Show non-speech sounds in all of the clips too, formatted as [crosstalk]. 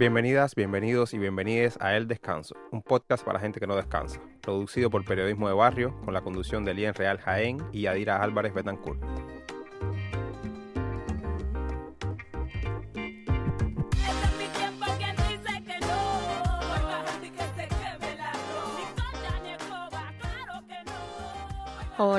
Bienvenidas, bienvenidos y bienvenides a El Descanso, un podcast para gente que no descansa, producido por Periodismo de Barrio, con la conducción de Lien Real Jaén y Adira Álvarez Betancourt.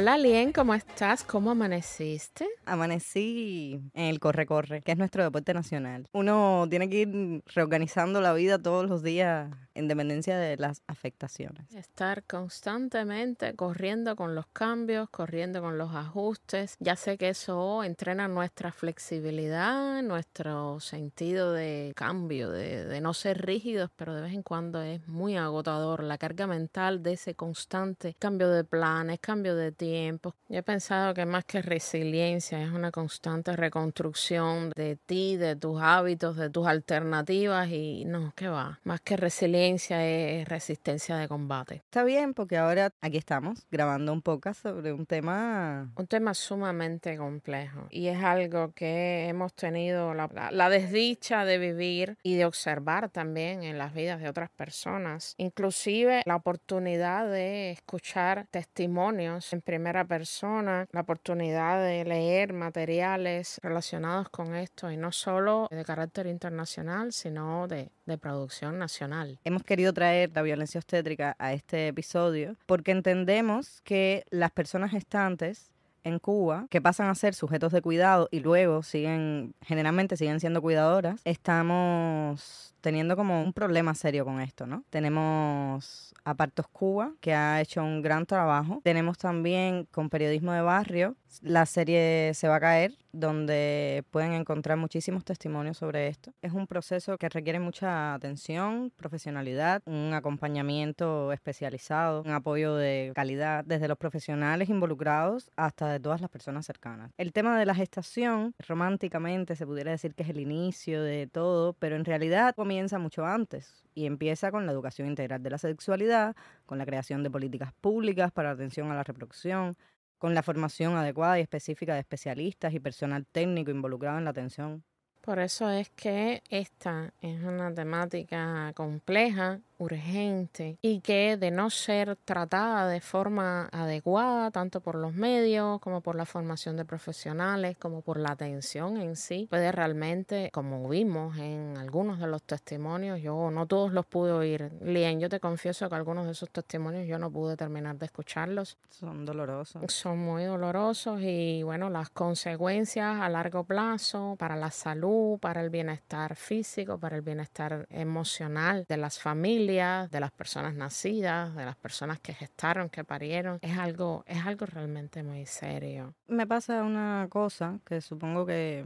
Hola, Lien, ¿cómo estás? ¿Cómo amaneciste? Amanecí en el corre-corre, que es nuestro deporte nacional. Uno tiene que ir reorganizando la vida todos los días independencia de las afectaciones. Estar constantemente corriendo con los cambios, corriendo con los ajustes. Ya sé que eso entrena nuestra flexibilidad, nuestro sentido de cambio, de, no ser rígidos, pero de vez en cuando es muy agotador la carga mental de ese constante cambio de planes, cambio de tiempo Yo he pensado que más que resiliencia es una constante reconstrucción de ti, de tus hábitos, de tus alternativas y no, que va. Más que resiliencia es resistencia de combate. Está bien, porque ahora aquí estamos grabando un podcast sobre un tema... Un tema sumamente complejo y es algo que hemos tenido la desdicha de vivir y de observar también en las vidas de otras personas. Inclusive la oportunidad de escuchar testimonios en primera persona, la oportunidad de leer materiales relacionados con esto y no solo de carácter internacional, sino de de producción nacional. Hemos querido traer la violencia obstétrica a este episodio porque entendemos que las personas gestantes en Cuba, que pasan a ser sujetos de cuidado y luego siguen, generalmente siguen siendo cuidadoras, estamos teniendo como un problema serio con esto, ¿no? Tenemos Apartos Cuba, que ha hecho un gran trabajo. Tenemos también con Periodismo de Barrio, la serie Se va a caer, donde pueden encontrar muchísimos testimonios sobre esto. Es un proceso que requiere mucha atención, profesionalidad, un acompañamiento especializado, un apoyo de calidad desde los profesionales involucrados hasta de todas las personas cercanas. El tema de la gestación, románticamente se pudiera decir que es el inicio de todo, pero en realidad comienza mucho antes y empieza con la educación integral de la sexualidad, con la creación de políticas públicas para atención a la reproducción, con la formación adecuada y específica de especialistas y personal técnico involucrado en la atención. Por eso es que esta es una temática compleja urgente y que de no ser tratada de forma adecuada, tanto por los medios como por la formación de profesionales, como por la atención en sí, puede realmente, como vimos en algunos de los testimonios, yo no todos los pude oír. Lien, yo te confieso que algunos de esos testimonios yo no pude terminar de escucharlos. Son dolorosos. Son muy dolorosos y bueno, las consecuencias a largo plazo para la salud, para el bienestar físico, para el bienestar emocional de las familias de las personas nacidas, de las personas que gestaron, que parieron. Es algo, es algo realmente muy serio. Me pasa una cosa que supongo que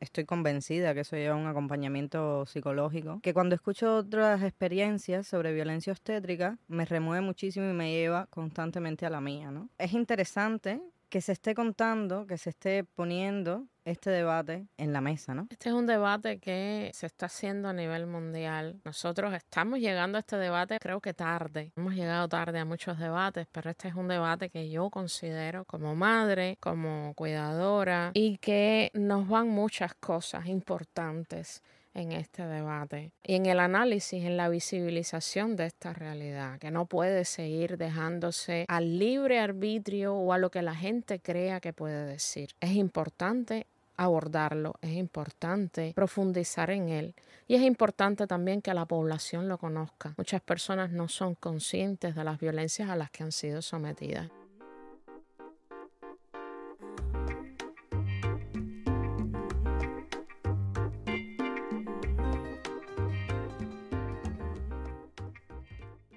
estoy convencida que eso lleva un acompañamiento psicológico, que cuando escucho otras experiencias sobre violencia obstétrica me remueve muchísimo y me lleva constantemente a la mía, ¿no? Es interesante que se esté contando, que se esté poniendo este debate en la mesa, ¿no? Este es un debate que se está haciendo a nivel mundial. Nosotros estamos llegando a este debate creo que tarde. Hemos llegado tarde a muchos debates, pero este es un debate que yo considero como madre, como cuidadora y que nos van muchas cosas importantes en este debate y en el análisis, en la visibilización de esta realidad, que no puede seguir dejándose al libre arbitrio o a lo que la gente crea que puede decir. Es importante abordarlo, es importante profundizar en él y es importante también que la población lo conozca. Muchas personas no son conscientes de las violencias a las que han sido sometidas.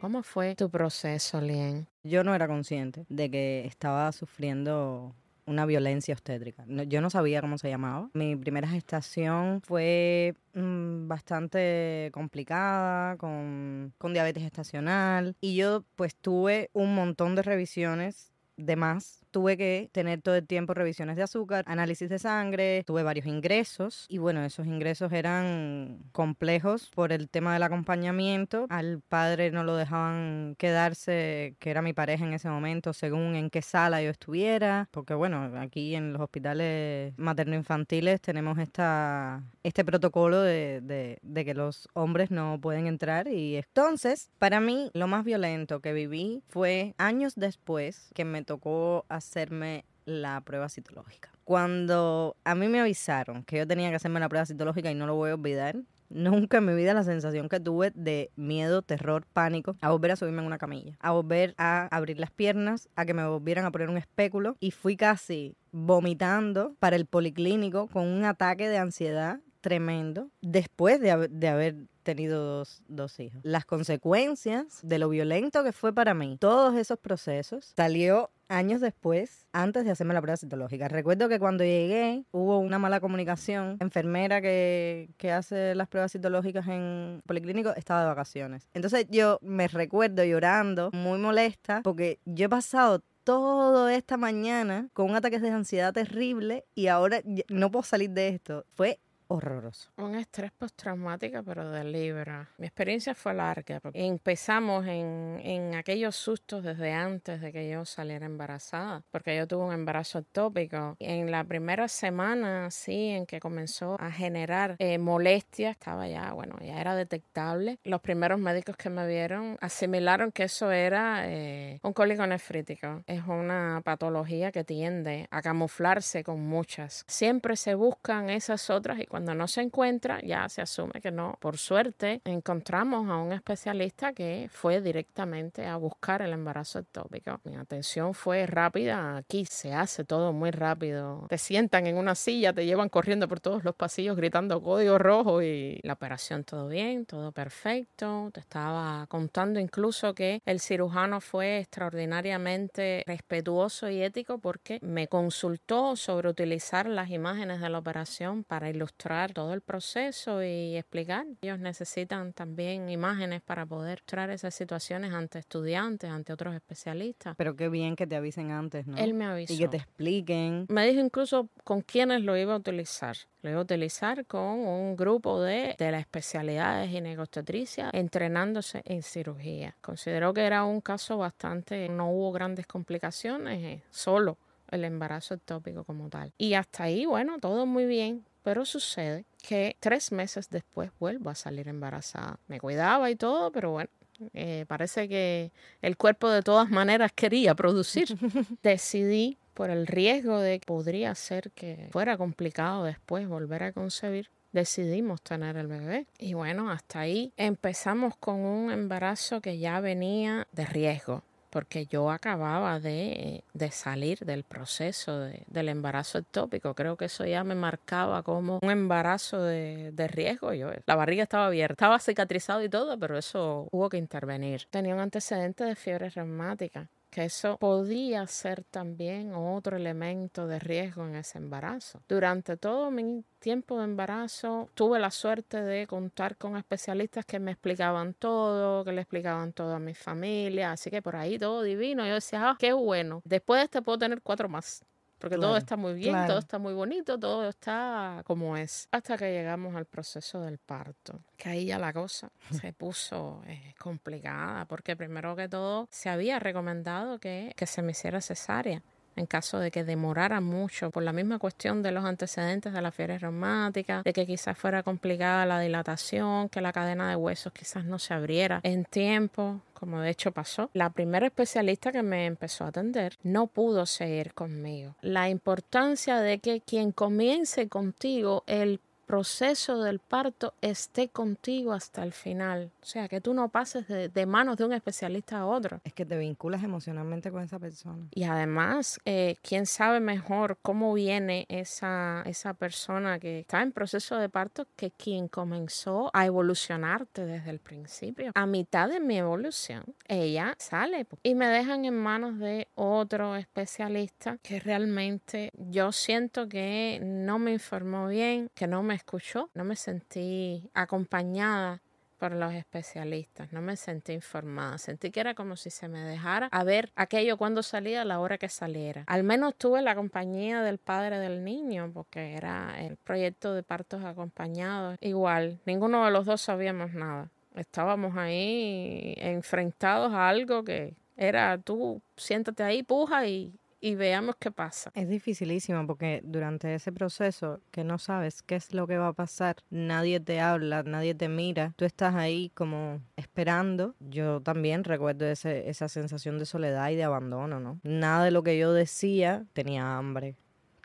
¿Cómo fue tu proceso, Lien? Yo no era consciente de que estaba sufriendo una violencia obstétrica. yo no sabía cómo se llamaba. Mi primera gestación fue mm, bastante complicada, con, con diabetes gestacional, y yo pues tuve un montón de revisiones de más tuve que tener todo el tiempo revisiones de azúcar, análisis de sangre, tuve varios ingresos y bueno, esos ingresos eran complejos por el tema del acompañamiento. Al padre no lo dejaban quedarse, que era mi pareja en ese momento, según en qué sala yo estuviera, porque bueno, aquí en los hospitales materno-infantiles tenemos esta, este protocolo de, de, de que los hombres no pueden entrar y entonces, para mí, lo más violento que viví fue años después que me tocó hacer hacerme la prueba citológica. Cuando a mí me avisaron que yo tenía que hacerme la prueba citológica y no lo voy a olvidar, Nunca en mi vida la sensación que tuve de miedo, terror, pánico, a volver a subirme en una camilla, a volver a abrir las piernas, a que me volvieran a poner un espéculo. Y fui casi vomitando para el policlínico con un ataque de ansiedad tremendo después de, haber tenido dos, hijos. Las consecuencias de lo violento que fue para mí, todos esos procesos, salió años después, antes de hacerme la prueba citológica. Recuerdo que cuando llegué hubo una mala comunicación. enfermera que, que hace las pruebas citológicas en Policlínico estaba de vacaciones. Entonces yo me recuerdo llorando, muy molesta, porque yo he pasado toda esta mañana con un ataque de ansiedad terrible y ahora no puedo salir de esto. Fue horroroso. Un estrés postraumático, pero de libra. Mi experiencia fue larga. empezamos en, en, aquellos sustos desde antes de que yo saliera embarazada, porque yo tuve un embarazo ectópico. En la primera semana, sí, en que comenzó a generar eh, molestias, molestia, estaba ya, bueno, ya era detectable. Los primeros médicos que me vieron asimilaron que eso era eh, un cólico nefrítico. Es una patología que tiende a camuflarse con muchas. Siempre se buscan esas otras y cuando no se encuentra, ya se asume que no. Por suerte, encontramos a un especialista que fue directamente a buscar el embarazo ectópico. Mi atención fue rápida. Aquí se hace todo muy rápido. Te sientan en una silla, te llevan corriendo por todos los pasillos gritando código rojo y la operación todo bien, todo perfecto. Te estaba contando incluso que el cirujano fue extraordinariamente respetuoso y ético porque me consultó sobre utilizar las imágenes de la operación para ilustrar todo el proceso y explicar. Ellos necesitan también imágenes para poder mostrar esas situaciones ante estudiantes, ante otros especialistas. Pero qué bien que te avisen antes, ¿no? Él me avisó. Y que te expliquen. Me dijo incluso con quiénes lo iba a utilizar. Lo iba a utilizar con un grupo de, de la especialidad de ginecostatricia entrenándose en cirugía. Consideró que era un caso bastante, no hubo grandes complicaciones, eh, solo el embarazo ectópico como tal. Y hasta ahí, bueno, todo muy bien, pero sucede que tres meses después vuelvo a salir embarazada. Me cuidaba y todo, pero bueno, eh, parece que el cuerpo de todas maneras quería producir. [laughs] Decidí por el riesgo de que podría ser que fuera complicado después volver a concebir, decidimos tener el bebé. Y bueno, hasta ahí empezamos con un embarazo que ya venía de riesgo porque yo acababa de, de salir del proceso del embarazo ectópico. Creo que eso ya me marcaba como un embarazo de, riesgo. la barriga estaba abierta, estaba cicatrizado y todo, pero eso hubo que intervenir. Tenía un antecedente de fiebre reumática que eso podía ser también otro elemento de riesgo en ese embarazo. Durante todo mi tiempo de embarazo tuve la suerte de contar con especialistas que me explicaban todo, que le explicaban todo a mi familia, así que por ahí todo divino. Yo decía, ah, qué bueno, después de este puedo tener cuatro más porque todo está muy bien, todo está muy bonito, todo está como es. Hasta que llegamos al proceso del parto, que ahí ya la cosa [laughs] se puso eh, complicada, porque primero que todo se había recomendado que, que se me hiciera cesárea en caso de que demorara mucho por la misma cuestión de los antecedentes de la fiebre reumática, de que quizás fuera complicada la dilatación, que la cadena de huesos quizás no se abriera en tiempo, como de hecho pasó. La primera especialista que me empezó a atender no pudo seguir conmigo. La importancia de que quien comience contigo, el proceso del parto esté contigo hasta el final. O sea, que tú no pases de, manos de un especialista a otro. Es que te vinculas emocionalmente con esa persona. Y además, eh, ¿quién sabe mejor cómo viene esa, esa persona que está en proceso de parto que quien comenzó a evolucionarte desde el principio? A mitad de mi evolución, ella sale y me dejan en manos de otro especialista que realmente yo siento que no me informó bien, que no me escuchó, no me sentí acompañada por los especialistas, no me sentí informada, sentí que era como si se me dejara a ver aquello cuando salía, a la hora que saliera. Al menos tuve la compañía del padre del niño, porque era el proyecto de partos acompañados. Igual, ninguno de los dos sabíamos nada. Estábamos ahí enfrentados a algo que era tú siéntate ahí, puja y y veamos qué pasa. Es dificilísimo porque durante ese proceso que no sabes qué es lo que va a pasar, nadie te habla, nadie te mira, tú estás ahí como esperando. Yo también recuerdo esa sensación de soledad y de abandono, ¿no? Nada de lo que yo decía tenía hambre,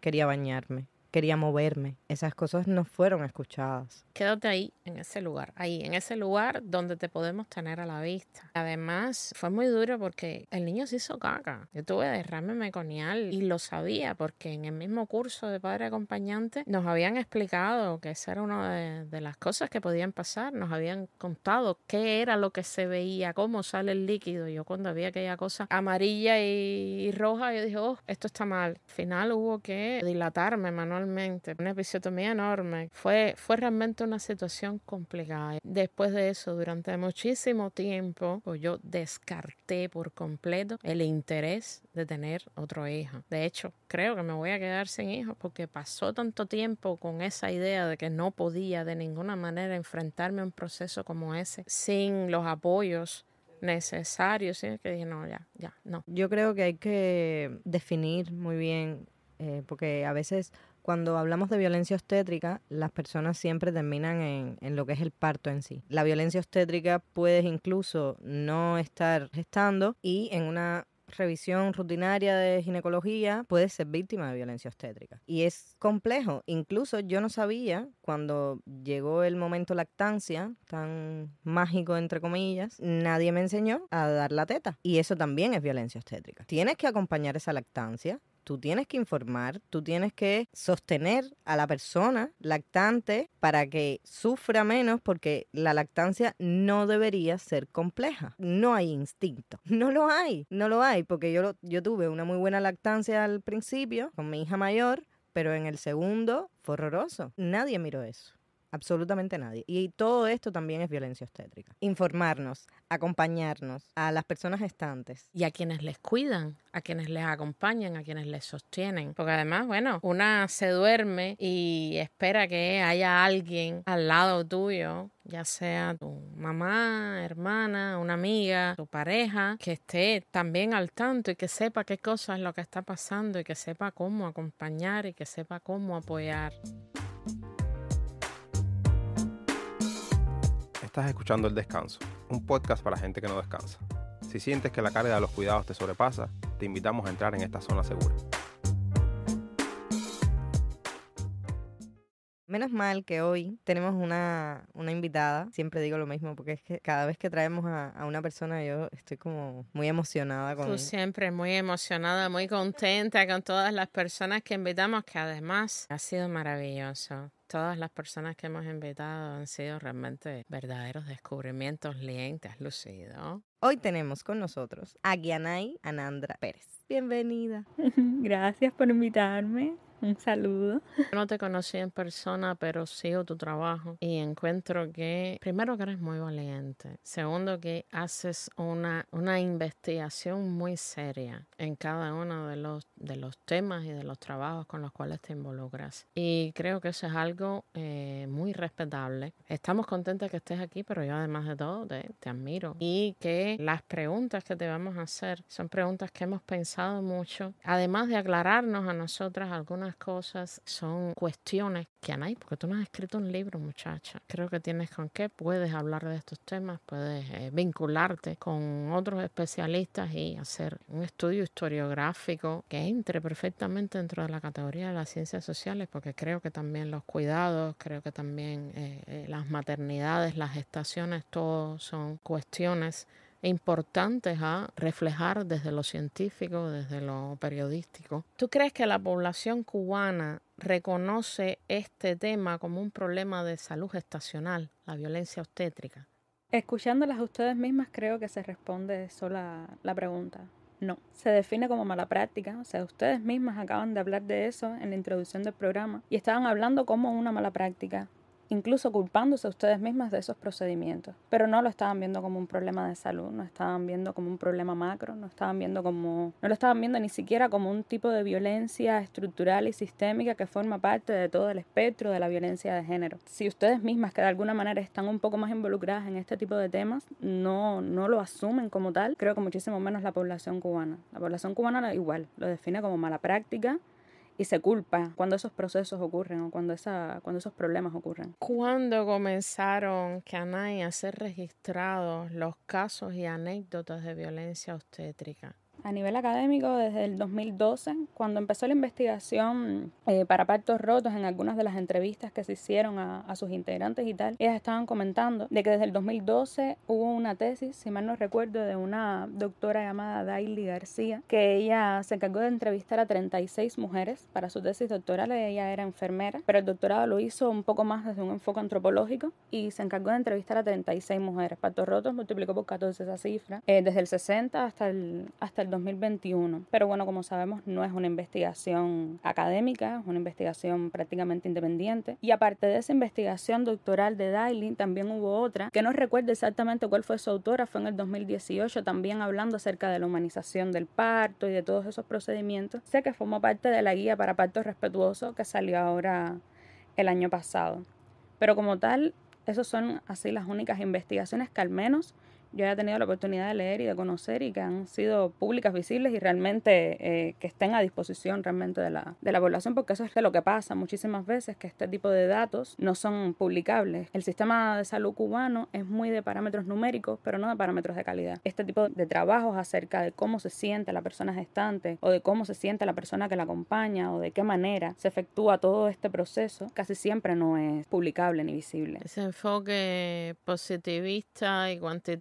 quería bañarme quería moverme. Esas cosas no fueron escuchadas. Quédate ahí, en ese lugar, ahí, en ese lugar donde te podemos tener a la vista. Además, fue muy duro porque el niño se hizo caca. Yo tuve derrame meconial y lo sabía porque en el mismo curso de padre acompañante nos habían explicado que esa era una de, de las cosas que podían pasar. Nos habían contado qué era lo que se veía, cómo sale el líquido. Yo cuando había aquella cosa amarilla y roja, yo dije, oh, esto está mal. Al final hubo que dilatarme, Manuel una episiotomía enorme. Fue, fue realmente una situación complicada. Después de eso, durante muchísimo tiempo, pues, yo descarté por completo el interés de tener otro hijo. De hecho, creo que me voy a quedar sin hijos porque pasó tanto tiempo con esa idea de que no podía de ninguna manera enfrentarme a un proceso como ese sin los apoyos necesarios, que dije, no, ya, ya, no. Yo creo que hay que definir muy bien, eh, porque a veces cuando hablamos de violencia obstétrica, las personas siempre terminan en, lo que es el parto en sí. La violencia obstétrica puedes incluso no estar gestando y en una revisión rutinaria de ginecología puedes ser víctima de violencia obstétrica. Y es complejo. Incluso yo no sabía cuando llegó el momento lactancia, tan mágico entre comillas, nadie me enseñó a dar la teta. Y eso también es violencia obstétrica. Tienes que acompañar esa lactancia tú tienes que informar, tú tienes que sostener a la persona lactante para que sufra menos porque la lactancia no debería ser compleja. No hay instinto, [laughs] no lo hay, no lo hay porque yo, yo tuve una muy buena lactancia al principio con mi hija mayor, pero en el segundo fue horroroso. Nadie miró eso absolutamente nadie. Y todo esto también es violencia obstétrica. Informarnos, acompañarnos a las personas estantes. Y a quienes les cuidan, a quienes les acompañan, a quienes les sostienen. Porque además, bueno, una se duerme y espera que haya alguien al lado tuyo ya sea tu mamá, hermana, una amiga, tu pareja, que esté también al tanto y que sepa qué cosa es lo que está pasando y que sepa cómo acompañar y que sepa cómo apoyar. Estás escuchando El Descanso, un podcast para gente que no descansa. Si sientes que la carga de los cuidados te sobrepasa, te invitamos a entrar en esta zona segura. Menos mal que hoy tenemos una, invitada. Siempre digo lo mismo porque es que cada vez que traemos a, una persona yo estoy como muy emocionada con Tú siempre muy emocionada, muy contenta con todas las personas que invitamos, que además ha sido maravilloso todas las personas que hemos invitado han sido realmente verdaderos descubrimientos. Lien, te lucido. Hoy tenemos con nosotros a Gianay Anandra Pérez. Bienvenida. [laughs] Gracias por invitarme. Un saludo. no te conocí en persona, pero sigo tu trabajo y encuentro que, primero, que eres muy valiente. Segundo, que haces una, una investigación muy seria en cada uno de los, de los temas y de los trabajos con los cuales te involucras. Y creo que eso es algo eh, muy respetable. Estamos contentos que estés aquí, pero yo además de todo te, te admiro. Y que las preguntas que te vamos a hacer son preguntas que hemos pensado mucho, además de aclararnos a nosotras algunas cosas son cuestiones que hay, porque tú no has escrito un libro, muchacha. Creo que tienes con qué, puedes hablar de estos temas, puedes eh, vincularte con otros especialistas y hacer un estudio historiográfico que entre perfectamente dentro de la categoría de las ciencias sociales, porque creo que también los cuidados, creo que también eh, eh, las maternidades, las gestaciones, todo son cuestiones importantes a reflejar desde lo científico, desde lo periodístico. ¿Tú crees que la población cubana reconoce este tema como un problema de salud estacional la violencia obstétrica? Escuchándolas a ustedes mismas creo que se responde sola la pregunta. No, se define como mala práctica, o sea, ustedes mismas acaban de hablar de eso en la introducción del programa y estaban hablando como una mala práctica incluso culpándose ustedes mismas de esos procedimientos. Pero no lo estaban viendo como un problema de salud, no estaban viendo como un problema macro, no estaban viendo como, no lo estaban viendo ni siquiera como un tipo de violencia estructural y sistémica que forma parte de todo el espectro de la violencia de género. Si ustedes mismas que de alguna manera están un poco más involucradas en este tipo de temas, no, no lo asumen como tal, creo que muchísimo menos la población cubana. La población cubana igual, lo define como mala práctica, y se culpa cuando esos procesos ocurren o cuando, esa, cuando esos problemas ocurren. ¿Cuándo comenzaron, Canay, a ser registrados los casos y anécdotas de violencia obstétrica? a nivel académico desde el 2012, cuando empezó la investigación eh, para pactos rotos en algunas de las entrevistas que se hicieron a, sus integrantes y tal, ellas estaban comentando de que desde el 2012 hubo una tesis, si mal no recuerdo, de una doctora llamada Daily García, que ella se encargó de entrevistar a 36 mujeres para su tesis doctoral, ella era enfermera, pero el doctorado lo hizo un poco más desde un enfoque antropológico y se encargó de entrevistar a 36 mujeres. Pactos rotos multiplicó por 14 esa cifra, eh, desde el 60 hasta el, hasta el 2021. Pero bueno, como sabemos, no es una investigación académica, es una investigación prácticamente independiente. Y aparte de esa investigación doctoral de Daly, también hubo otra, que no recuerdo exactamente cuál fue su autora, fue en el 2018, también hablando acerca de la humanización del parto y de todos esos procedimientos. Sé que formó parte de la guía para parto respetuoso que salió ahora el año pasado. Pero como tal, esas son así las únicas investigaciones que al menos yo he tenido la oportunidad de leer y de conocer y que han sido públicas, visibles y realmente eh, que estén a disposición realmente de la, de la población, porque eso es lo que pasa muchísimas veces, que este tipo de datos no son publicables. El sistema de salud cubano es muy de parámetros numéricos, pero no de parámetros de calidad. Este tipo de trabajos acerca de cómo se siente la persona gestante o de cómo se siente la persona que la acompaña o de qué manera se efectúa todo este proceso, casi siempre no es publicable ni visible. Ese enfoque positivista y cuantitativo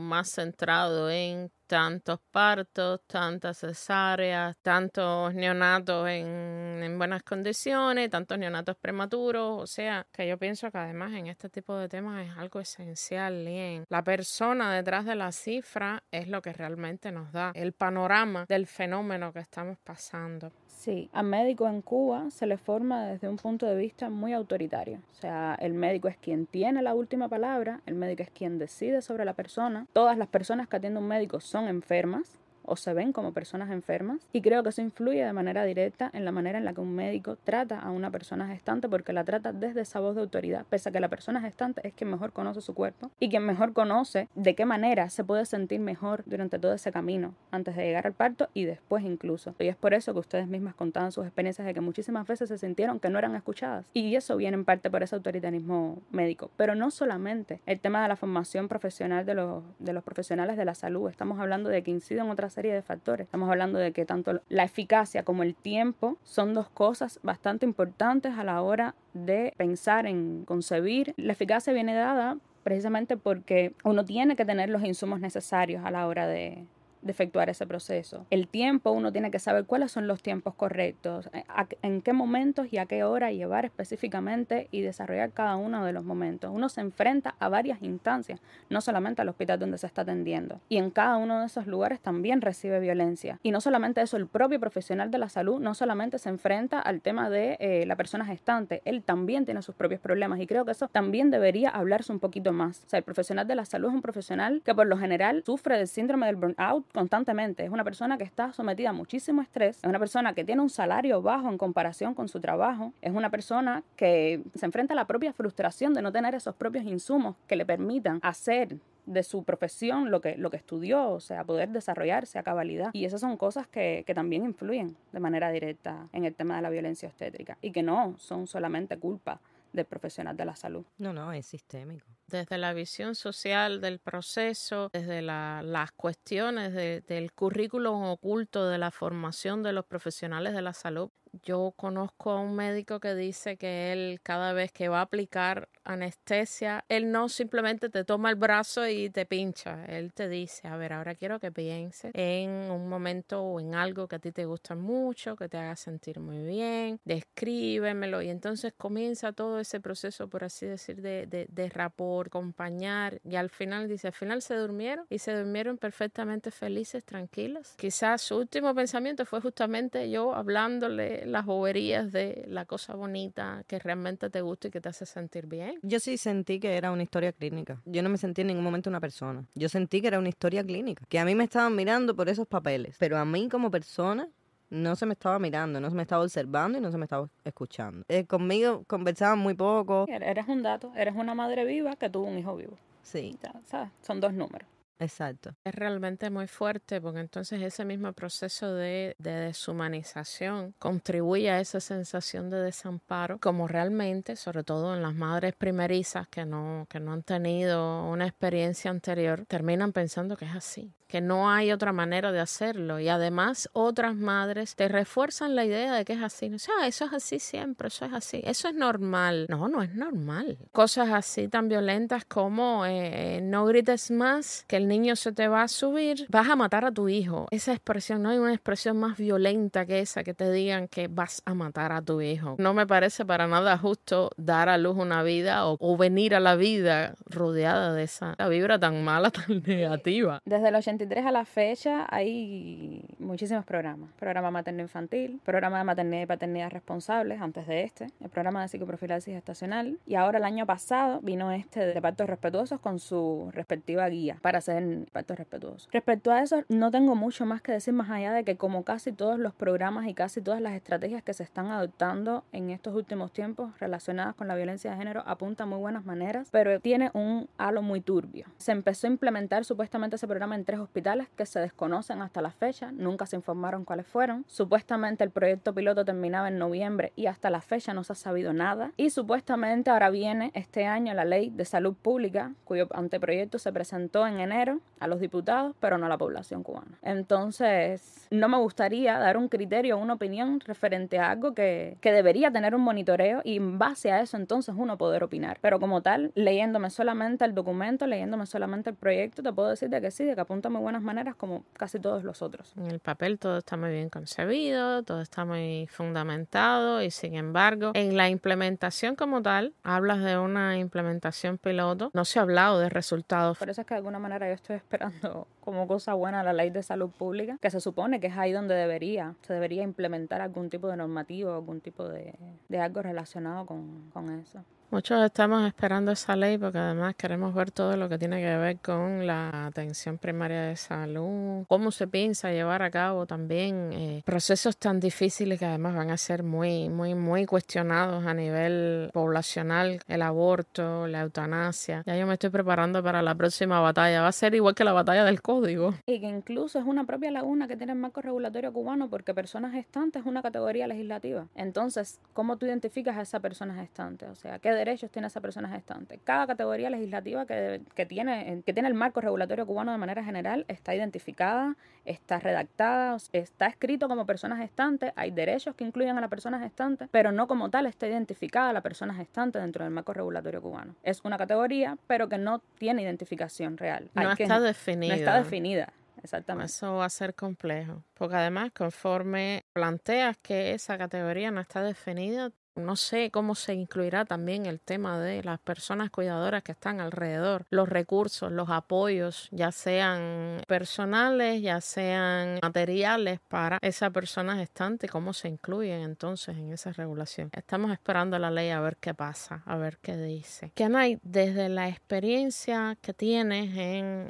más centrado en tantos partos, tantas cesáreas, tantos neonatos en, buenas condiciones, tantos neonatos prematuros. O sea, que yo pienso que además en este tipo de temas es algo esencial, La persona detrás de la cifra es lo que realmente nos da el panorama del fenómeno que estamos pasando. Sí, A médico en Cuba se le forma desde un punto de vista muy autoritario. O sea, el médico es quien tiene la última palabra, el médico es quien decide sobre la persona. Todas las personas que atiende un médico son enfermas, o se ven como personas enfermas y creo que eso influye de manera directa en la manera en la que un médico trata a una persona gestante porque la trata desde esa voz de autoridad, pese a que la persona gestante es quien mejor conoce su cuerpo y quien mejor conoce de qué manera se puede sentir mejor durante todo ese camino, antes de llegar al parto y después incluso. Y es por eso que ustedes mismas contaban sus experiencias de que muchísimas veces se sintieron que no eran escuchadas y eso viene en parte por ese autoritarismo médico, pero no solamente el tema de la formación profesional de los, de los profesionales de la salud, estamos hablando de que inciden otras serie de factores. Estamos hablando de que tanto la eficacia como el tiempo son dos cosas bastante importantes a la hora de pensar en concebir. La eficacia viene dada precisamente porque uno tiene que tener los insumos necesarios a la hora de, de efectuar ese proceso. El tiempo, uno tiene que saber cuáles son los tiempos correctos, eh, en qué momentos y a qué hora llevar específicamente y desarrollar cada uno de los momentos. Uno se enfrenta a varias instancias, no solamente al hospital donde se está atendiendo. Y en cada uno de esos lugares también recibe violencia. Y no solamente eso, el propio profesional de la salud no solamente se enfrenta al tema de eh, la persona gestante, él también tiene sus propios problemas y creo que eso también debería hablarse un poquito más. O sea, el profesional de la salud es un profesional que por lo general sufre del síndrome del burnout constantemente. Es una persona que está sometida a muchísimo estrés, es una persona que tiene un salario bajo en comparación con su trabajo, es una persona que se enfrenta a la propia frustración de no tener esos propios insumos que le permitan hacer de su profesión, lo que, lo que estudió, o sea, poder desarrollarse a cabalidad. Y esas son cosas que, que, también influyen de manera directa en el tema de la violencia obstétrica y que no son solamente culpa del profesional de la salud. No, no, es sistémico desde la visión social del proceso, desde las cuestiones del currículum oculto de la formación de los profesionales de la salud. Yo conozco a un médico que dice que él cada vez que va a aplicar anestesia, él no simplemente te toma el brazo y te pincha, él te dice, a ver, ahora quiero que pienses en un momento o en algo que a ti te gusta mucho, que te haga sentir muy bien, descríbemelo y entonces comienza todo ese proceso, por así decir, de, de, de por acompañar y al final dice, al final se durmieron y se durmieron perfectamente felices, tranquilos. Quizás su último pensamiento fue justamente yo hablándole las boberías de la cosa bonita que realmente te gusta y que te hace sentir bien. Yo sí sentí que era una historia clínica. Yo no me sentí en ningún momento una persona. Yo sentí que era una historia clínica, que a mí me estaban mirando por esos papeles, pero a mí como persona no se me estaba mirando, no se me estaba observando y no se me estaba escuchando. Eh, conmigo conversaban muy poco. Eres un dato, eres una madre viva que tuvo un hijo vivo. Sí. ¿sabes? Son dos números. Exacto. Es realmente muy fuerte porque entonces ese mismo proceso de, deshumanización contribuye a esa sensación de desamparo, como realmente, sobre todo en las madres primerizas que no, que no han tenido una experiencia anterior, terminan pensando que es así, que no hay otra manera de hacerlo. Y además otras madres te refuerzan la idea de que es así. No, sea, eso es así siempre, eso es así, eso es normal. No, no es normal. Cosas así tan violentas como eh, eh, no grites más que el niño se te va a subir, vas a matar a tu hijo. Esa expresión, no hay una expresión más violenta que esa, que te digan que vas a matar a tu hijo. No me parece para nada justo dar a luz una vida o, venir a la vida rodeada de esa vibra tan mala, [laughs] tan negativa. Desde el 83 a la fecha hay muchísimos programas. Programa materno-infantil, programa de maternidad y paternidad responsables antes de este, el programa de psicoprofilaxis estacional y ahora el año pasado vino este de partos respetuosos con su respectiva guía para hacer ser Respecto a eso, no tengo mucho más que decir más allá de que como casi todos los programas y casi todas las estrategias que se están adoptando en estos últimos tiempos relacionadas con la violencia de género apunta muy buenas maneras, pero tiene un halo muy turbio. Se empezó a implementar supuestamente ese programa en tres hospitales que se desconocen hasta la fecha, nunca se informaron cuáles fueron. Supuestamente el proyecto piloto terminaba en noviembre y hasta la fecha no se ha sabido nada. Y supuestamente ahora viene este año la ley de salud pública, cuyo anteproyecto se presentó en enero a los diputados, pero no a la población cubana. Entonces, no me gustaría dar un criterio, una opinión referente a algo que, que debería tener un monitoreo y en base a eso entonces uno poder opinar. Pero como tal, leyéndome solamente el documento, leyéndome solamente el proyecto, te puedo decir de que sí, de que apunta muy buenas maneras como casi todos los otros. En el papel todo está muy bien concebido, todo está muy fundamentado y sin embargo, en la implementación como tal, hablas de una implementación piloto, no se ha hablado de resultados. Por eso es que de alguna manera yo estoy esperando [laughs] como cosa buena la ley de salud pública, que se supone que es ahí donde debería, se debería implementar algún tipo de normativo, algún tipo de, algo relacionado con eso. Muchos estamos esperando esa ley porque además queremos ver todo lo que tiene que ver con la atención primaria de salud, cómo se piensa llevar a cabo también eh, procesos tan difíciles que además van a ser muy, muy, muy cuestionados a nivel poblacional, el aborto, la eutanasia. Ya yo me estoy preparando para la próxima batalla, va a ser igual que la batalla del código. Y que incluso es una propia laguna que tiene el marco regulatorio cubano porque personas gestantes es una categoría legislativa. Entonces, ¿cómo tú identificas a esa persona gestante? O sea, ¿qué derechos tiene esa persona gestante. Cada categoría legislativa que, que, tiene, eh, que tiene el marco regulatorio cubano de manera general está identificada, está redactada, está escrito como persona gestante, hay derechos que incluyen a las personas gestante, pero no como tal está identificada la persona gestante dentro del marco regulatorio cubano. Es una categoría, pero que no tiene identificación real. No está definida. No está definida. Exactamente. Eso va a ser complejo, porque además conforme planteas que esa categoría no está definida, no sé cómo se incluirá también el tema de las personas cuidadoras que están alrededor, los recursos, los apoyos, ya sean personales, ya sean materiales para esa persona gestante, cómo se incluyen entonces en esa regulación. Estamos esperando la ley a ver qué pasa, a ver qué dice. Kenai, desde la experiencia que tienes en,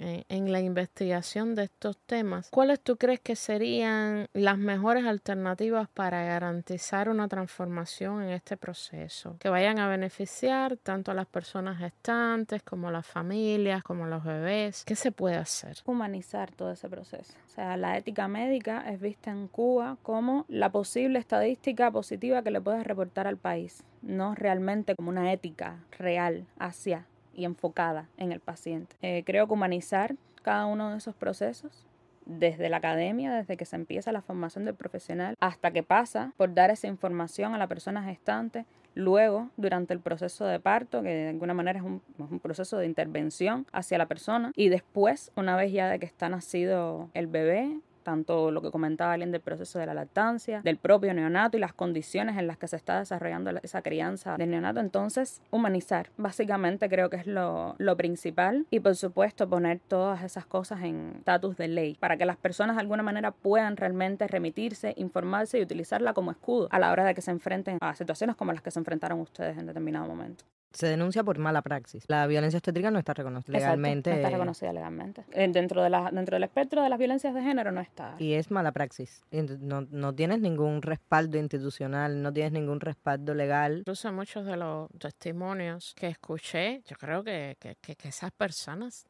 la investigación de estos temas, ¿cuáles tú crees que serían las mejores alternativas para garantizar una transformación en este proceso, que vayan a beneficiar tanto a las personas gestantes como a las familias, como los bebés. ¿Qué se puede hacer? Humanizar todo ese proceso. O sea, la ética médica es vista en Cuba como la posible estadística positiva que le puedes reportar al país, no realmente como una ética real hacia y enfocada en el paciente. Eh, creo que humanizar cada uno de esos procesos desde la academia, desde que se empieza la formación del profesional, hasta que pasa por dar esa información a la persona gestante, luego durante el proceso de parto, que de alguna manera es un, es un, proceso de intervención hacia la persona, y después, una vez ya de que está nacido el bebé, tanto lo que comentaba alguien del proceso de la lactancia, del propio neonato y las condiciones en las que se está desarrollando esa crianza del neonato. Entonces, humanizar, básicamente creo que es lo, lo principal y por supuesto poner todas esas cosas en estatus de ley para que las personas de alguna manera puedan realmente remitirse, informarse y utilizarla como escudo a la hora de que se enfrenten a situaciones como las que se enfrentaron ustedes en determinado momento. Se denuncia por mala praxis. La violencia obstétrica no está reconocida legalmente. No está reconocida legalmente. Dentro, del espectro de las violencias de género no está. Y es mala praxis. No, tienes ningún respaldo institucional, no tienes ningún respaldo legal. Incluso muchos de los testimonios que escuché, yo creo que, esas personas,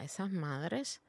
esas madres,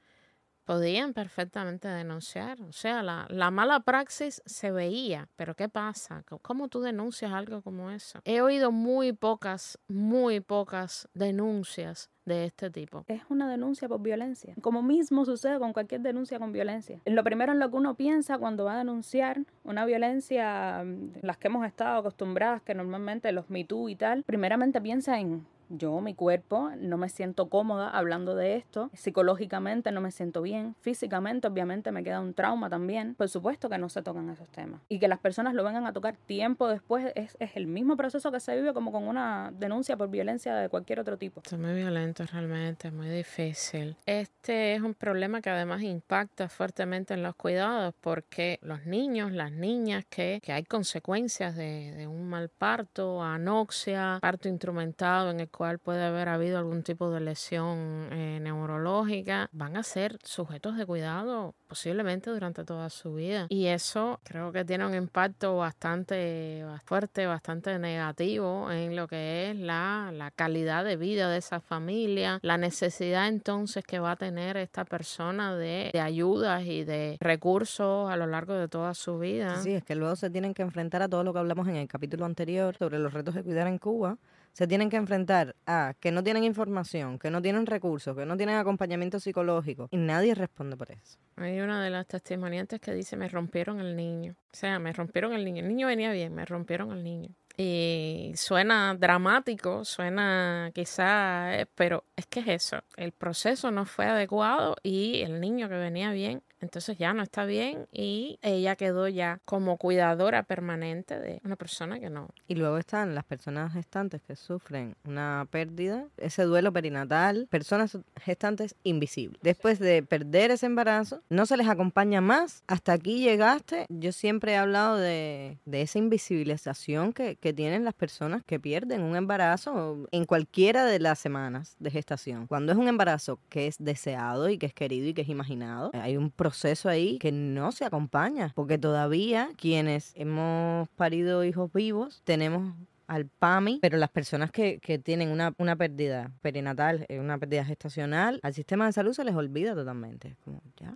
podían perfectamente denunciar. O sea, la, mala praxis se veía, pero ¿qué pasa? ¿Cómo tú denuncias algo como eso? He oído muy pocas, muy pocas denuncias de este tipo. Es una denuncia por violencia, como mismo sucede con cualquier denuncia con violencia. Lo primero en lo que uno piensa cuando va a denunciar una violencia, mm, las que hemos estado acostumbradas, que normalmente los mitú y tal, primeramente piensa en yo, mi cuerpo, no me siento cómoda hablando de esto. Psicológicamente no me siento bien. Físicamente, obviamente, me queda un trauma también. Por supuesto que no se tocan esos temas. Y que las personas lo vengan a tocar tiempo después es, el mismo proceso que se vive como con una denuncia por violencia de cualquier otro tipo. Es muy violento realmente, es muy difícil. Este es un problema que además impacta fuertemente en los cuidados porque los niños, las niñas, que, hay consecuencias de, de un mal parto, anoxia, parto instrumentado en el puede haber habido algún tipo de lesión eh, neurológica, van a ser sujetos de cuidado posiblemente durante toda su vida. Y eso creo que tiene un impacto bastante fuerte, bastante negativo en lo que es la, calidad de vida de esa familia, la necesidad entonces que va a tener esta persona de, de ayudas y de recursos a lo largo de toda su vida. Sí, es que luego se tienen que enfrentar a todo lo que hablamos en el capítulo anterior sobre los retos de cuidar en Cuba, se tienen que enfrentar a que no tienen información, que no tienen recursos, que no tienen acompañamiento psicológico y nadie responde por eso. Hay una de las testimoniantes que dice, me rompieron el niño. O sea, me rompieron el niño. El niño venía bien, me rompieron el niño. Y eh, suena dramático, suena quizá, eh, pero es que es eso, el proceso no fue adecuado y el niño que venía bien, entonces ya no está bien y ella quedó ya como cuidadora permanente de una persona que no. Y luego están las personas gestantes que sufren una pérdida, ese duelo perinatal, personas gestantes invisibles. Después de perder ese embarazo, no se les acompaña más, hasta aquí llegaste, yo siempre he hablado de, de esa invisibilización que, que tienen las personas que pierden un embarazo en cualquiera de las semanas de gestación. Cuando es un embarazo que es deseado y que es querido y que es imaginado, eh, hay un proceso ahí que no se acompaña, porque todavía quienes hemos parido hijos vivos tenemos al PAMI, pero las personas que, que tienen una, una, pérdida perinatal, eh, una pérdida gestacional, al sistema de salud se les olvida totalmente. como, ya,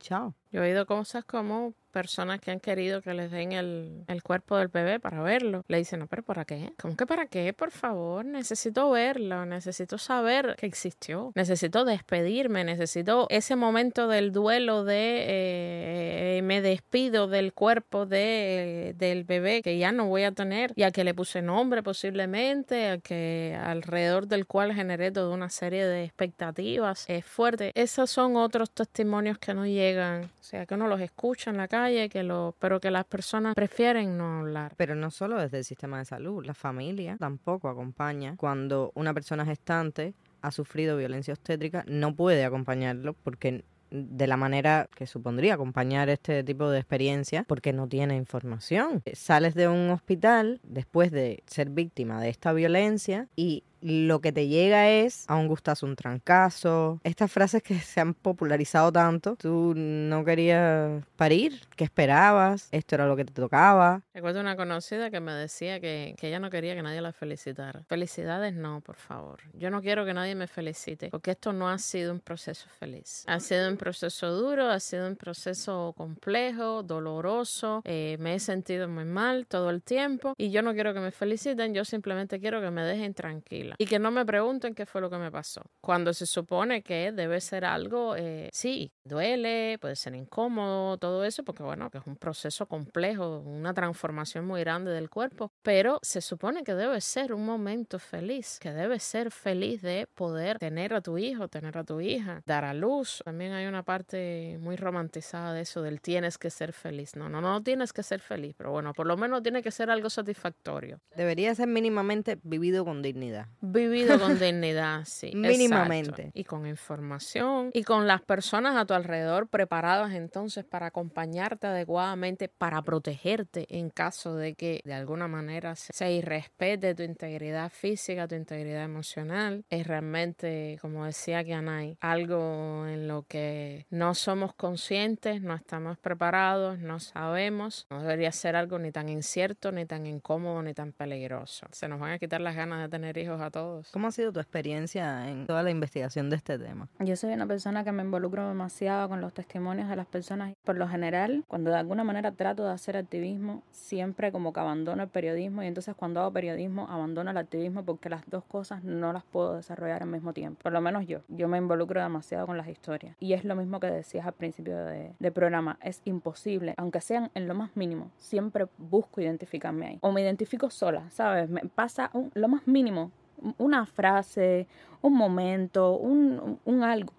chao. Yo he oído cosas como personas que han querido que les den el, el, cuerpo del bebé para verlo. Le dicen, no, pero ¿para qué? ¿Cómo que para qué? Por favor, necesito verlo, necesito saber que existió, necesito despedirme, necesito ese momento del duelo de eh, me despido del cuerpo de, del bebé que ya no voy a tener y a que le puse nombre posiblemente, a que alrededor del cual generé toda una serie de expectativas. Es fuerte. Esos son otros testimonios que nos llegan o sea, que uno los escucha en la calle, que lo, pero que las personas prefieren no hablar. Pero no solo desde el sistema de salud, la familia tampoco acompaña. Cuando una persona gestante ha sufrido violencia obstétrica, no puede acompañarlo porque de la manera que supondría acompañar este tipo de experiencia porque no tiene información. Eh, sales de un hospital después de ser víctima de esta violencia y lo que te llega es aún gustas un trancazo. Estas frases que se han popularizado tanto, tú no querías parir, ¿qué esperabas? Esto era lo que te tocaba. Recuerdo una conocida que me decía que, que ella no quería que nadie la felicitara. Felicidades no, por favor. Yo no quiero que nadie me felicite, porque esto no ha sido un proceso feliz. Ha sido un proceso duro, ha sido un proceso complejo, doloroso. Eh, me he sentido muy mal todo el tiempo y yo no quiero que me feliciten, yo simplemente quiero que me dejen tranquila. Y que no me pregunten qué fue lo que me pasó. Cuando se supone que debe ser algo, eh, sí, duele, puede ser incómodo, todo eso, porque bueno, que es un proceso complejo, una transformación muy grande del cuerpo, pero se supone que debe ser un momento feliz, que debe ser feliz de poder tener a tu hijo, tener a tu hija, dar a luz. También hay una parte muy romantizada de eso, del tienes que ser feliz. No, no, no tienes que ser feliz, pero bueno, por lo menos tiene que ser algo satisfactorio. Debería ser mínimamente vivido con dignidad vivido con [laughs] dignidad, sí. Mínimamente. Y con información y con las personas a tu alrededor preparadas entonces para acompañarte adecuadamente, para protegerte en caso de que de alguna manera se, irrespete tu integridad física, tu integridad emocional. Es realmente, como decía Kianai, algo en lo que no somos conscientes, no estamos preparados, no sabemos. No debería ser algo ni tan incierto, ni tan incómodo, ni tan peligroso. Se nos van a quitar las ganas de tener hijos a todos. ¿Cómo ha sido tu experiencia en toda la investigación de este tema? Yo soy una persona que me involucro demasiado con los testimonios de las personas. Por lo general, cuando de alguna manera trato de hacer activismo, siempre como que abandono el periodismo y entonces cuando hago periodismo abandono el activismo porque las dos cosas no las puedo desarrollar al mismo tiempo. Por lo menos yo. Yo me involucro demasiado con las historias. Y es lo mismo que decías al principio del programa. Es imposible, aunque sean en lo más mínimo, siempre busco identificarme ahí. O me identifico sola, ¿sabes? Me pasa lo más mínimo una frase, un momento, un, un algo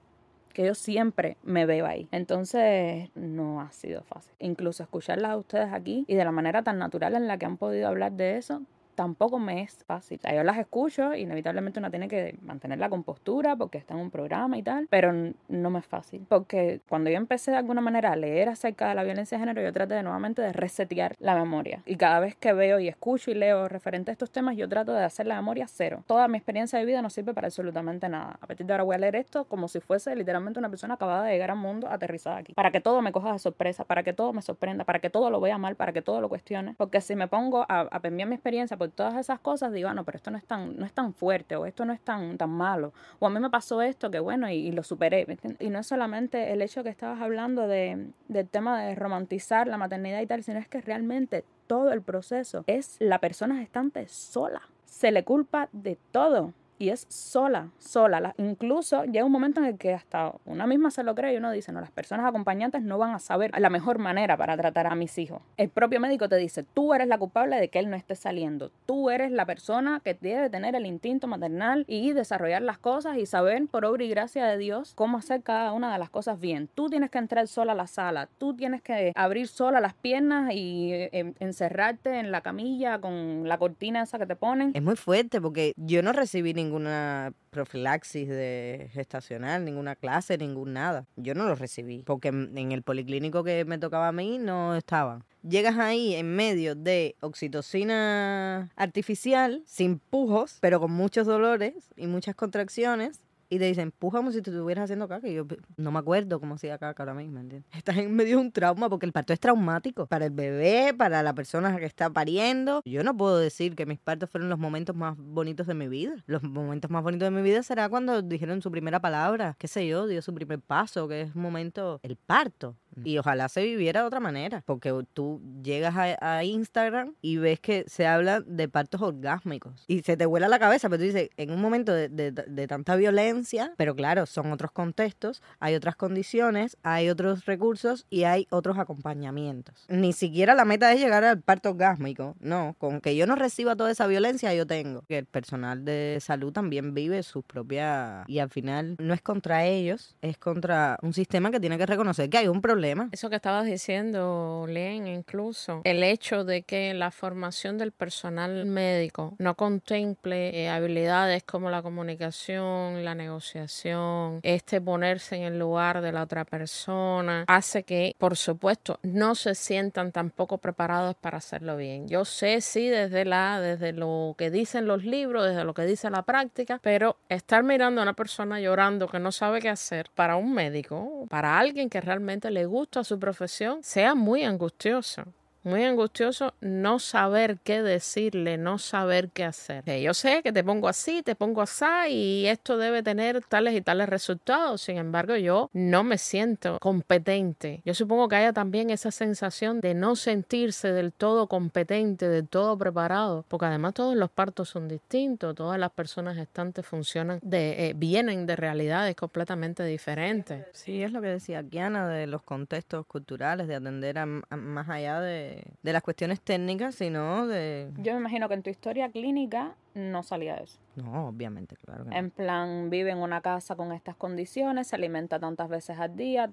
que yo siempre me veo ahí. Entonces, no ha sido fácil. Incluso escucharlas a ustedes aquí y de la manera tan natural en la que han podido hablar de eso, tampoco me es fácil. Yo las escucho, inevitablemente uno tiene que mantener la compostura porque está en un programa y tal, pero no me es fácil. Porque cuando yo empecé de alguna manera a leer acerca de la violencia de género, yo traté de, nuevamente de resetear la memoria. Y cada vez que veo y escucho y leo referente a estos temas, yo trato de hacer la memoria cero. Toda mi experiencia de vida no sirve para absolutamente nada. A partir de ahora voy a leer esto como si fuese literalmente una persona acabada de llegar al mundo aterrizada aquí. Para que todo me coja de sorpresa, para que todo me sorprenda, para que todo lo vea mal, para que todo lo cuestione. Porque si me pongo a, a mi experiencia, todas esas cosas, digo, ah, no, pero esto no es tan, no es tan fuerte o esto no es tan, tan malo. O a mí me pasó esto, que bueno, y, lo superé. Y no es solamente el hecho que estabas hablando de, del tema de romantizar la maternidad y tal, sino es que realmente todo el proceso es la persona gestante sola. Se le culpa de todo y es sola, sola. incluso llega un momento en el que hasta una misma se lo cree y uno dice, no, las personas acompañantes no van a saber la mejor manera para tratar a mis hijos. El propio médico te dice, tú eres la culpable de que él no esté saliendo, tú eres la persona que debe tener el instinto maternal y desarrollar las cosas y saber por obra y gracia de Dios cómo hacer cada una de las cosas bien. Tú tienes que entrar sola a la sala, tú tienes que abrir sola las piernas y eh, encerrarte en la camilla con la cortina esa que te ponen. Es muy fuerte porque yo no recibí ni ninguna profilaxis de gestacional, ninguna clase, ningún nada. Yo no lo recibí, porque en el policlínico que me tocaba a mí no estaban. Llegas ahí en medio de oxitocina artificial, sin pujos, pero con muchos dolores y muchas contracciones, y te dicen, empuja si te estuvieras haciendo caca. Y yo no me acuerdo cómo hacía caca ahora mismo, ¿entiendes? [laughs] Estás en medio de un trauma porque el parto es traumático para el bebé, para la persona que está pariendo. Yo no puedo decir que mis partos fueron los momentos más bonitos de mi vida. Los momentos más bonitos de mi vida será cuando dijeron su primera palabra, qué sé yo, dio su primer paso, que es un momento, el parto. Y ojalá se viviera de otra manera, porque tú llegas a, Instagram y ves que se habla de partos orgásmicos y se te vuela la cabeza, pero tú dices, en un momento de, tanta violencia, pero claro, son otros contextos, hay otras condiciones, hay otros recursos y hay otros acompañamientos. Ni siquiera la meta es llegar al parto orgásmico, no, con que yo no reciba toda esa violencia yo tengo. Que el personal de salud también vive sus propias... Y al final no es contra ellos, es contra un sistema que tiene que reconocer que hay un problema eso que estabas diciendo, Len, incluso, el hecho de que la formación del personal médico no contemple eh, habilidades como la comunicación, la negociación, este ponerse en el lugar de la otra persona, hace que, por supuesto, no se sientan tampoco preparados para hacerlo bien. Yo sé, sí, desde, la, desde lo que dicen los libros, desde lo que dice la práctica, pero estar mirando a una persona llorando que no sabe qué hacer para un médico, para alguien que realmente le gusta, a su profesión sea muy angustioso muy angustioso no saber qué decirle, no saber qué hacer. Yo sé que te pongo así, te pongo así y esto debe tener tales y tales resultados. Sin embargo, yo no me siento competente. Yo supongo que haya también esa sensación de no sentirse del todo competente, del todo preparado, porque además todos los partos son distintos, todas las personas gestantes funcionan de eh, vienen de realidades completamente diferentes. Sí, es lo que decía Kiana de los contextos culturales, de atender más allá de de, las cuestiones técnicas, sino de... Yo me imagino que en tu historia clínica no salía eso. No, obviamente, claro. En plan, vive en una casa con estas condiciones, se alimenta tantas veces al día,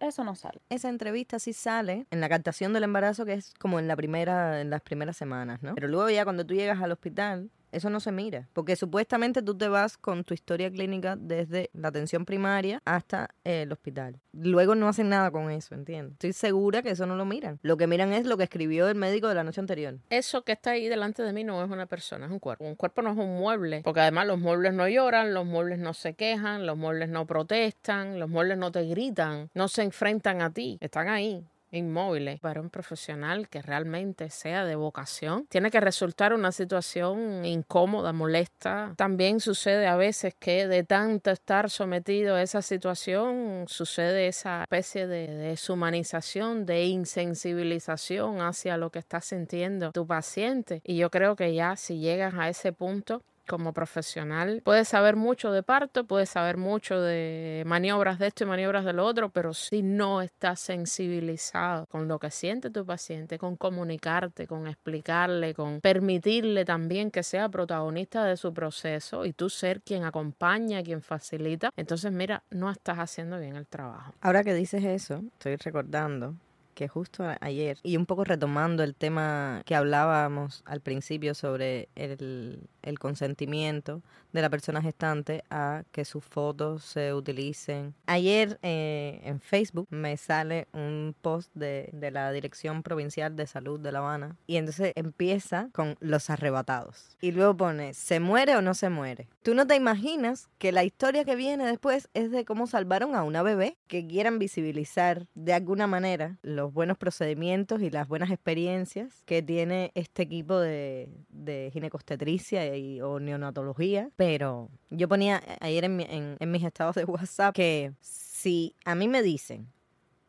eso no sale. Esa entrevista sí sale en la captación del embarazo, que es como en, la primera, en las primeras semanas, ¿no? Pero luego ya cuando tú llegas al hospital, eso no se mira, porque supuestamente tú te vas con tu historia clínica desde la atención primaria hasta el hospital. Luego no hacen nada con eso, ¿entiendes? Estoy segura que eso no lo miran. Lo que miran es lo que escribió el médico de la noche anterior. Eso que está ahí delante de mí no es una persona, es un cuerpo. Un cuerpo no es un mueble, porque además los muebles no lloran, los muebles no se quejan, los muebles no protestan, los muebles no te gritan, no se enfrentan a ti, están ahí inmóviles. Para un profesional que realmente sea de vocación, tiene que resultar una situación incómoda, molesta. También sucede a veces que de tanto estar sometido a esa situación, sucede esa especie de deshumanización, de insensibilización hacia lo que está sintiendo tu paciente. Y yo creo que ya si llegas a ese punto, como profesional. Puedes saber mucho de parto, puedes saber mucho de maniobras de esto y maniobras de lo otro, pero si no estás sensibilizado con lo que siente tu paciente, con comunicarte, con explicarle, con permitirle también que sea protagonista de su proceso y tú ser quien acompaña, quien facilita, entonces mira, no estás haciendo bien el trabajo. Ahora que dices eso, estoy recordando que justo ayer, y un poco retomando el tema que hablábamos al principio sobre el, el consentimiento, de la persona gestante a que sus fotos se utilicen. Ayer eh, en Facebook me sale un post de, la Dirección Provincial de Salud de La Habana y entonces empieza con los arrebatados y luego pone, ¿se muere o no se muere? Tú no te imaginas que la historia que viene después es de cómo salvaron a una bebé, que quieran visibilizar de alguna manera los buenos procedimientos y las buenas experiencias que tiene este equipo de, de ginecostetricia y, o neonatología pero yo ponía ayer en, mis estados de WhatsApp que si a mí me dicen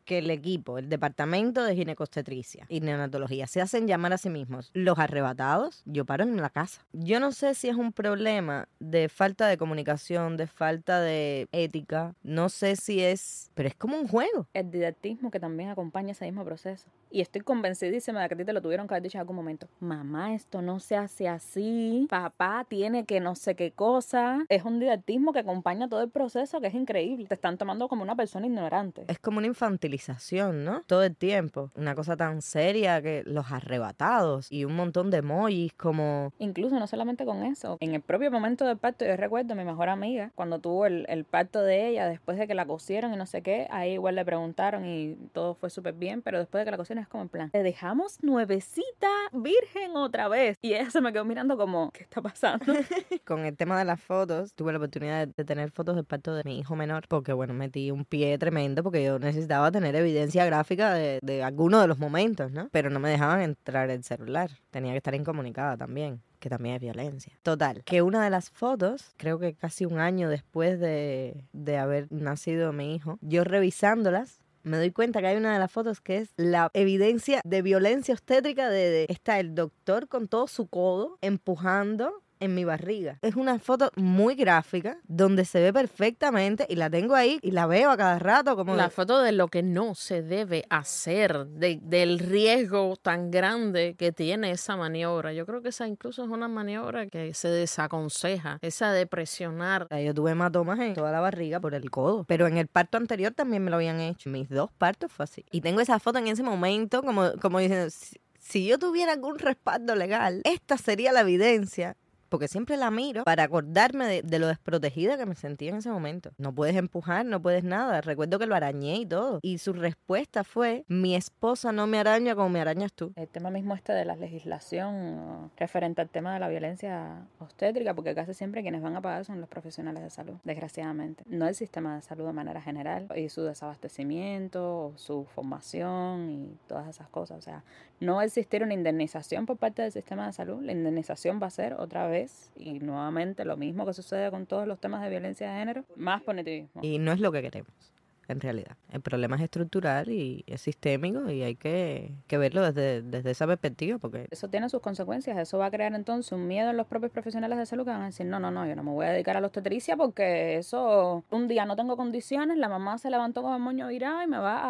que el equipo, el departamento de ginecostetricia y neonatología se hacen llamar a sí mismos los arrebatados, yo paro en la casa. Yo no sé si es un problema de falta de comunicación, de falta de ética, no sé si es, pero es como un juego. El didactismo que también acompaña ese mismo proceso. Y estoy convencidísima de que a ti te lo tuvieron que haber dicho en algún momento. Mamá, esto no se hace así. Papá tiene que no sé qué cosa. Es un didactismo que acompaña todo el proceso, que es increíble. Te están tomando como una persona ignorante. Es como una infantilización, ¿no? Todo el tiempo. Una cosa tan seria que los arrebatados y un montón de emojis como... Incluso no solamente con eso. En el propio momento del parto, yo recuerdo a mi mejor amiga, cuando tuvo el, el parto de ella, después de que la cosieron y no sé qué, ahí igual le preguntaron y todo fue súper bien, pero después de que la cosieron como en plan, le dejamos nuevecita virgen otra vez. Y ella se me quedó mirando como, ¿qué está pasando? [laughs] Con el tema de las fotos, tuve la oportunidad de tener fotos del parto de mi hijo menor, porque bueno, metí un pie tremendo porque yo necesitaba tener evidencia gráfica de, de alguno de los momentos, ¿no? Pero no me dejaban entrar el celular, tenía que estar incomunicada también que también es violencia. Total, que una de las fotos, creo que casi un año después de, de haber nacido mi hijo, yo revisándolas, me doy cuenta que hay una de las fotos que es la evidencia de violencia obstétrica de, de está el doctor con todo su codo empujando en mi barriga. Es una foto muy gráfica donde se ve perfectamente y la tengo ahí y la veo a cada rato. como La foto de lo que no se debe hacer, del riesgo tan grande que tiene esa maniobra. Yo creo que esa incluso es una maniobra que se desaconseja, esa de presionar. Yo tuve hematomas en toda la barriga por el codo, pero en el parto anterior también me lo habían hecho. Mis dos partos fue así. Y tengo esa foto en ese momento como, como diciendo si yo tuviera algún respaldo legal, esta sería la evidencia porque siempre la miro para acordarme de, lo desprotegida que me sentía en ese momento. No puedes empujar, no puedes nada. Recuerdo que lo arañé y todo. Y su respuesta fue, mi esposa no me araña como me arañas tú. El tema mismo este de la legislación referente al tema de la violencia obstétrica, porque casi siempre quienes van a pagar son los profesionales de salud, desgraciadamente. No el sistema de salud de manera general y su desabastecimiento, su formación y todas esas cosas. O sea, no va existir una indemnización por parte del sistema de salud. La indemnización va a ser otra vez y nuevamente lo mismo que sucede con todos los temas de violencia de género, más punitivismo. Y no es lo que queremos. En realidad, el problema es estructural y es sistémico y hay que, verlo desde, desde esa perspectiva. porque Eso tiene sus consecuencias, eso va a crear entonces un miedo en los propios profesionales de salud que van a decir, no, no, no, yo no me voy a dedicar a la obstetricia porque eso, un día no tengo condiciones, la mamá se levantó con el moño virado y me va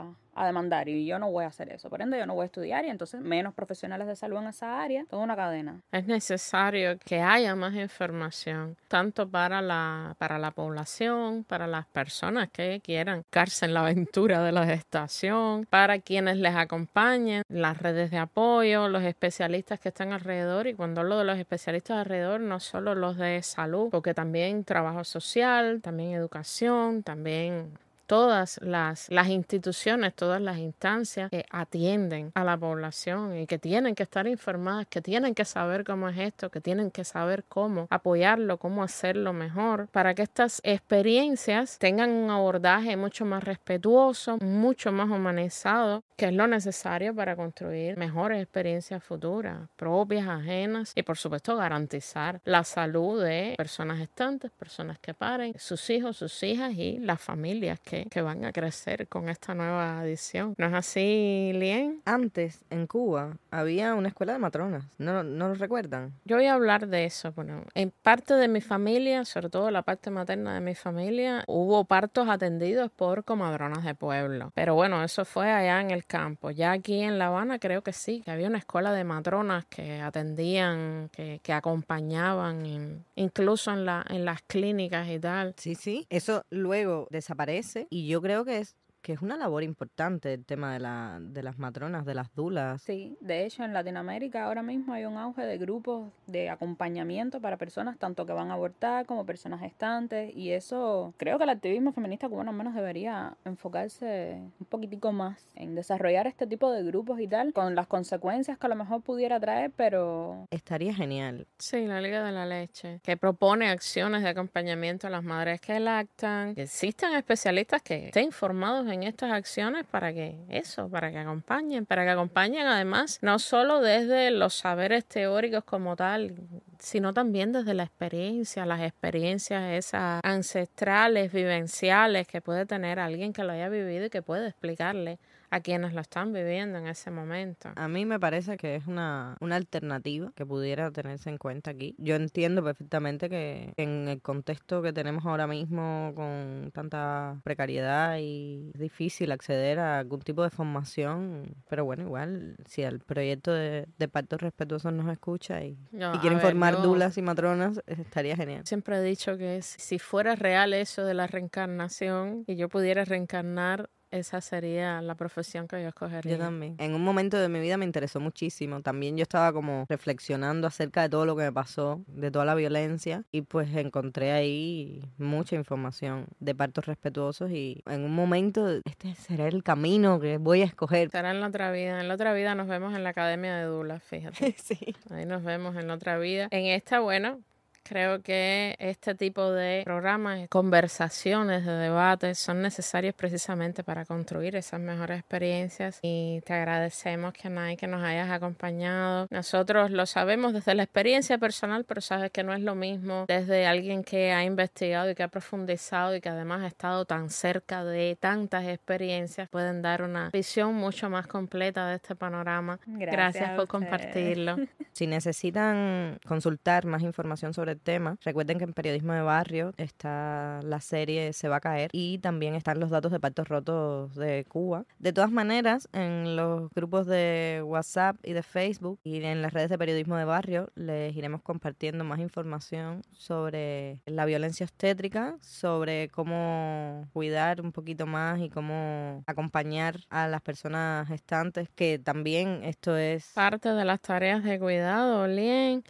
a, a demandar y yo no voy a hacer eso. Por ende, yo no voy a estudiar y entonces menos profesionales de salud en esa área, toda una cadena. Es necesario que haya más información, tanto para la, para la población, para las personas que quieran en la aventura de la gestación, para quienes les acompañen, las redes de apoyo, los especialistas que están alrededor y cuando hablo de los especialistas alrededor, no solo los de salud, porque también trabajo social, también educación, también todas las, las instituciones, todas las instancias que atienden a la población y que tienen que estar informadas, que tienen que saber cómo es esto, que tienen que saber cómo apoyarlo, cómo hacerlo mejor, para que estas experiencias tengan un abordaje mucho más respetuoso, mucho más humanizado, que es lo necesario para construir mejores experiencias futuras, propias, ajenas y por supuesto garantizar la salud de personas gestantes, personas que paren, sus hijos, sus hijas y las familias que que, van a crecer con esta nueva adición. ¿No es así, Lien? Antes, en Cuba, había una escuela de matronas. ¿No, no lo recuerdan? Yo voy a hablar de eso. Bueno, en parte de mi familia, sobre todo la parte materna de mi familia, hubo partos atendidos por comadronas de pueblo. Pero bueno, eso fue allá en el campo. Ya aquí en La Habana creo que sí, que había una escuela de matronas que atendían, que, que acompañaban, incluso en, la, en las clínicas y tal. Sí, sí. Eso luego desaparece y yo creo que es que es una labor importante el tema de, la, de las matronas, de las dulas. Sí, de hecho en Latinoamérica ahora mismo hay un auge de grupos de acompañamiento para personas tanto que van a abortar como personas gestantes y eso creo que el activismo feminista cubano al menos debería enfocarse un poquitico más en desarrollar este tipo de grupos y tal con las consecuencias que a lo mejor pudiera traer, pero... Estaría genial. Sí, la Liga de la Leche, que propone acciones de acompañamiento a las madres que lactan. Existan especialistas que estén informados en en estas acciones para que eso, para que acompañen, para que acompañen además no solo desde los saberes teóricos como tal, sino también desde la experiencia, las experiencias esas ancestrales, vivenciales que puede tener alguien que lo haya vivido y que puede explicarle a quienes lo están viviendo en ese momento. A mí me parece que es una, una alternativa que pudiera tenerse en cuenta aquí. Yo entiendo perfectamente que en el contexto que tenemos ahora mismo con tanta precariedad y es difícil acceder a algún tipo de formación, pero bueno, igual si el proyecto de, de Pactos Respetuosos nos escucha y, quiere informar y matronas, eh, estaría genial. Siempre he dicho que si fuera real eso de la reencarnación y yo pudiera reencarnar esa sería la profesión que yo escogería. Yo también. En un momento de mi vida me interesó muchísimo. También yo estaba como reflexionando acerca de todo lo que me pasó, de toda la violencia, y pues encontré ahí mucha información de partos respetuosos y en un momento este será el camino que voy a escoger. Estará en la otra vida. En la otra vida nos vemos en la Academia de Dula, fíjate. [laughs] sí. Ahí nos vemos en la otra vida. En esta, bueno, Creo que este tipo de programas, conversaciones, de debates son necesarios precisamente para construir esas mejores experiencias y te agradecemos que nadie nos hayas acompañado. Nosotros lo sabemos desde la experiencia personal, pero sabes que no es lo mismo desde alguien que ha investigado y que ha profundizado y que además ha estado tan cerca de tantas experiencias, pueden dar una visión mucho más completa de este panorama. Gracias por compartirlo. [laughs] Si necesitan consultar más información sobre el tema. Recuerden que en Periodismo de Barrio está la serie Se va a caer y también están los datos de partos rotos de Cuba. De todas maneras, en los grupos de WhatsApp y de Facebook y en las redes de Periodismo de Barrio les iremos compartiendo más información sobre la violencia obstétrica, sobre cómo cuidar un poquito más y cómo acompañar a las personas gestantes, que también esto es... Parte de las tareas de cuidado, Lien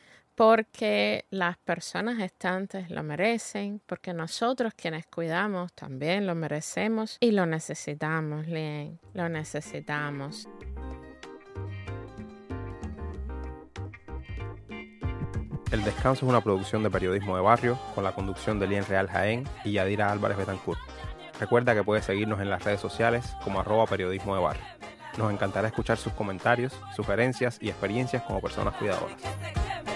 porque las personas estantes lo merecen, porque nosotros quienes cuidamos también lo merecemos y lo necesitamos, Lien, lo necesitamos. El Descanso es una producción de periodismo de barrio con la conducción de Lien Real Jaén y Yadira Álvarez Betancourt. Recuerda que puedes seguirnos en las redes sociales como arroba periodismo de barrio. Nos encantará escuchar sus comentarios, sugerencias y experiencias como personas cuidadoras.